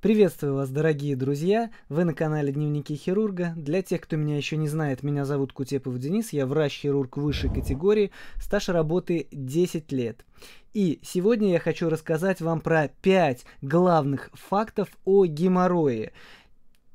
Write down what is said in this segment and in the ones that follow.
Приветствую вас, дорогие друзья! Вы на канале Дневники Хирурга. Для тех, кто меня еще не знает, меня зовут Кутепов Денис, я врач-хирург высшей категории, стаж работы 10 лет. И сегодня я хочу рассказать вам про 5 главных фактов о геморрое.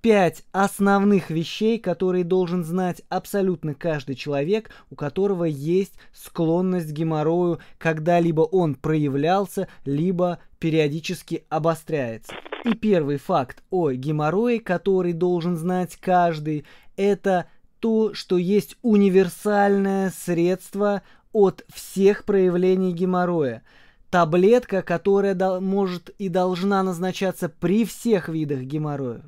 5 основных вещей, которые должен знать абсолютно каждый человек, у которого есть склонность к геморрою, когда либо он проявлялся, либо периодически обостряется. И первый факт о геморрое, который должен знать каждый, это то, что есть универсальное средство от всех проявлений геморроя – Таблетка, которая до- может и должна назначаться при всех видах геморроя.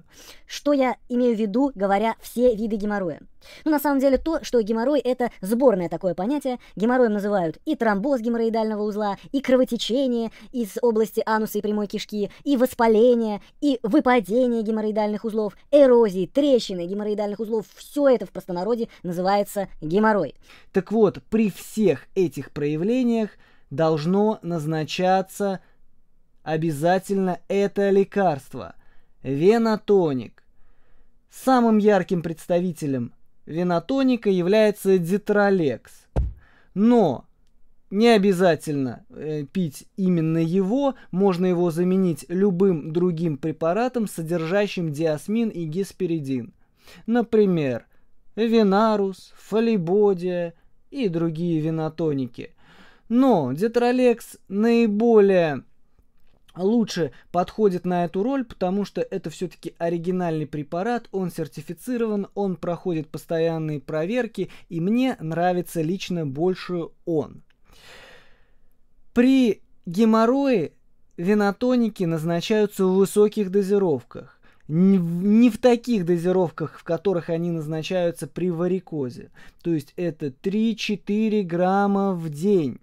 Что я имею в виду, говоря «все виды геморроя»? Ну, на самом деле, то, что геморрой – это сборное такое понятие. Геморроем называют и тромбоз геморроидального узла, и кровотечение из области ануса и прямой кишки, и воспаление, и выпадение геморроидальных узлов, эрозии, трещины геморроидальных узлов. Все это в простонародье называется геморрой. Так вот, при всех этих проявлениях – должно назначаться обязательно это лекарство – венотоник. Самым ярким представителем венотоника является дитролекс. Но не обязательно э, пить именно его, можно его заменить любым другим препаратом, содержащим диасмин и гесперидин. Например, винарус, Фолибодия и другие винотоники. Но Детролекс наиболее лучше подходит на эту роль, потому что это все-таки оригинальный препарат, он сертифицирован, он проходит постоянные проверки, и мне нравится лично больше он. При геморрое винотоники назначаются в высоких дозировках. Не в таких дозировках, в которых они назначаются при варикозе. То есть это 3-4 грамма в день.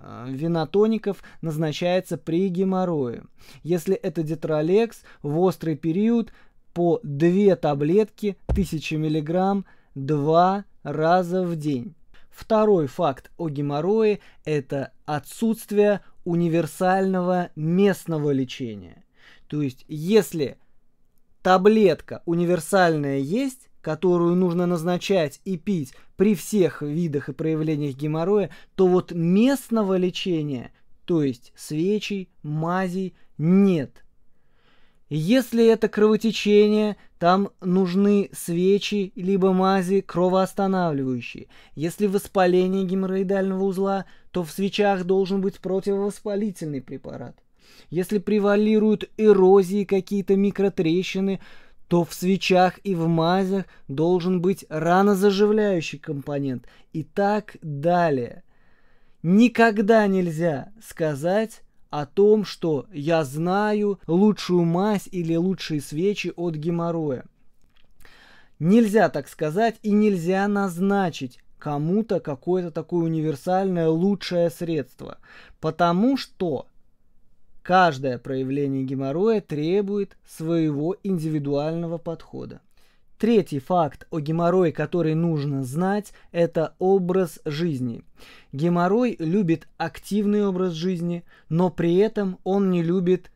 Э, винотоников назначается при геморрое. Если это детролекс, в острый период по 2 таблетки 1000 мг 2 раза в день. Второй факт о геморрое – это отсутствие универсального местного лечения. То есть, если таблетка универсальная есть, которую нужно назначать и пить при всех видах и проявлениях геморроя, то вот местного лечения, то есть свечей, мазей, нет. Если это кровотечение, там нужны свечи либо мази кровоостанавливающие. Если воспаление геморроидального узла, то в свечах должен быть противовоспалительный препарат. Если превалируют эрозии, какие-то микротрещины – то в свечах и в мазях должен быть ранозаживляющий компонент и так далее. Никогда нельзя сказать о том, что я знаю лучшую мазь или лучшие свечи от геморроя. Нельзя так сказать и нельзя назначить кому-то какое-то такое универсальное лучшее средство. Потому что Каждое проявление геморроя требует своего индивидуального подхода. Третий факт о геморрое, который нужно знать, это образ жизни. Геморрой любит активный образ жизни, но при этом он не любит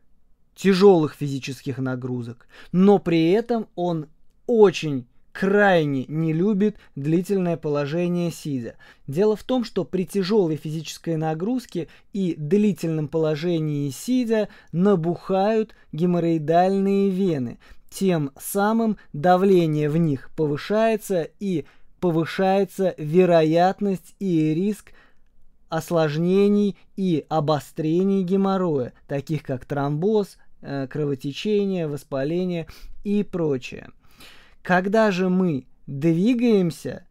тяжелых физических нагрузок. Но при этом он очень крайне не любит длительное положение сидя. Дело в том, что при тяжелой физической нагрузке и длительном положении сидя набухают геморроидальные вены. Тем самым давление в них повышается и повышается вероятность и риск осложнений и обострений геморроя, таких как тромбоз, э, кровотечение, воспаление и прочее. Когда же мы двигаемся,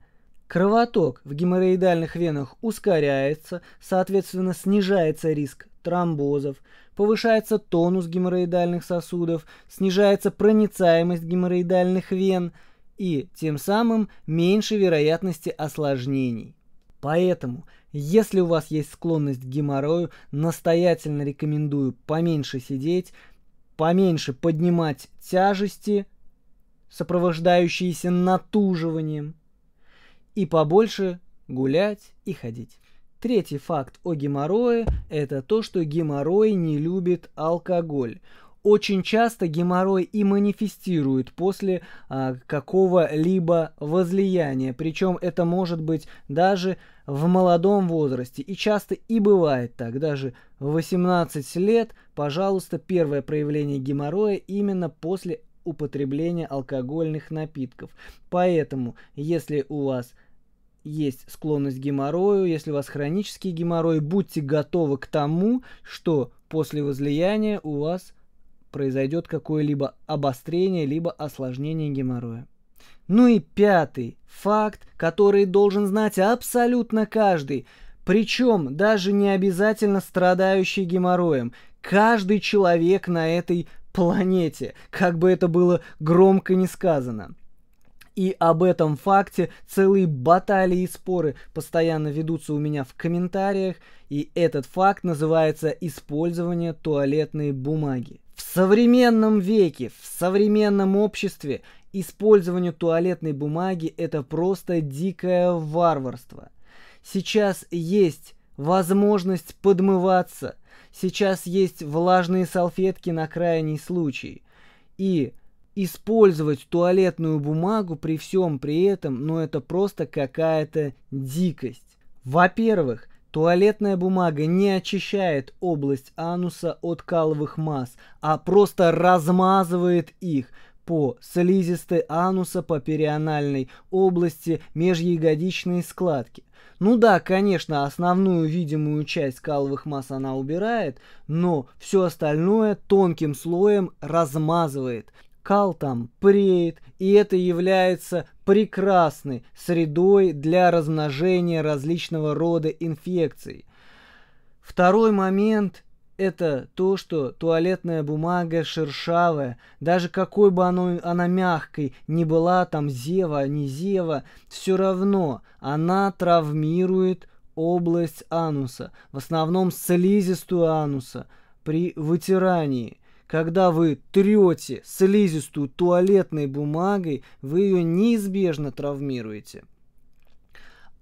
кровоток в геморроидальных венах ускоряется, соответственно снижается риск тромбозов, повышается тонус геморроидальных сосудов, снижается проницаемость геморроидальных вен и тем самым меньше вероятности осложнений. Поэтому, если у вас есть склонность к геморрою, настоятельно рекомендую поменьше сидеть, поменьше поднимать тяжести – сопровождающиеся натуживанием, и побольше гулять и ходить. Третий факт о геморрое – это то, что геморрой не любит алкоголь. Очень часто геморрой и манифестирует после а, какого-либо возлияния, причем это может быть даже в молодом возрасте. И часто и бывает так, даже в 18 лет, пожалуйста, первое проявление геморроя именно после употребления алкогольных напитков. Поэтому, если у вас есть склонность к геморрою, если у вас хронический геморрой, будьте готовы к тому, что после возлияния у вас произойдет какое-либо обострение, либо осложнение геморроя. Ну и пятый факт, который должен знать абсолютно каждый, причем даже не обязательно страдающий геморроем. Каждый человек на этой планете, как бы это было громко не сказано. И об этом факте целые баталии и споры постоянно ведутся у меня в комментариях, и этот факт называется «Использование туалетной бумаги». В современном веке, в современном обществе использование туалетной бумаги – это просто дикое варварство. Сейчас есть возможность подмываться – Сейчас есть влажные салфетки на крайний случай. И использовать туалетную бумагу при всем при этом, ну это просто какая-то дикость. Во-первых, туалетная бумага не очищает область ануса от каловых масс, а просто размазывает их – по слизистой ануса по перианальной области межъягодичные складки. Ну да, конечно, основную видимую часть каловых масс она убирает, но все остальное тонким слоем размазывает. Кал там преет, и это является прекрасной средой для размножения различного рода инфекций. Второй момент это то, что туалетная бумага шершавая, даже какой бы оно, она мягкой не была, там зева, не зева, все равно она травмирует область ануса, в основном слизистую ануса при вытирании. Когда вы трете слизистую туалетной бумагой, вы ее неизбежно травмируете.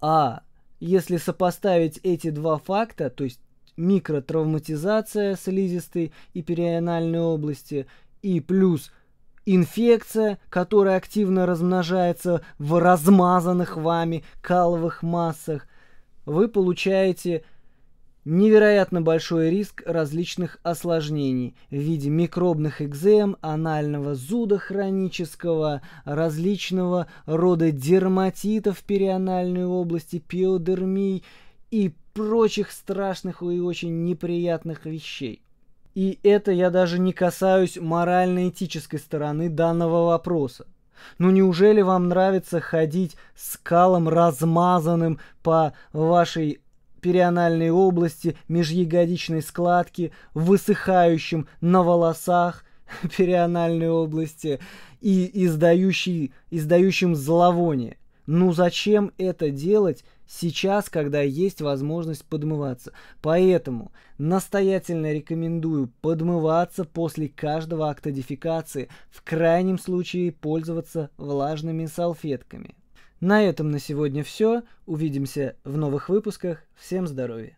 А если сопоставить эти два факта, то есть микротравматизация слизистой и перианальной области, и плюс инфекция, которая активно размножается в размазанных вами каловых массах, вы получаете невероятно большой риск различных осложнений в виде микробных экзем, анального зуда хронического, различного рода дерматитов перианальной области, пиодермий и прочих страшных и очень неприятных вещей. И это я даже не касаюсь морально-этической стороны данного вопроса. Ну неужели вам нравится ходить скалом размазанным по вашей перианальной области, межъягодичной складке, высыхающим на волосах перианальной области и издающий, издающим зловоние? Ну зачем это делать, сейчас, когда есть возможность подмываться. Поэтому настоятельно рекомендую подмываться после каждого акта дефекации, в крайнем случае пользоваться влажными салфетками. На этом на сегодня все. Увидимся в новых выпусках. Всем здоровья!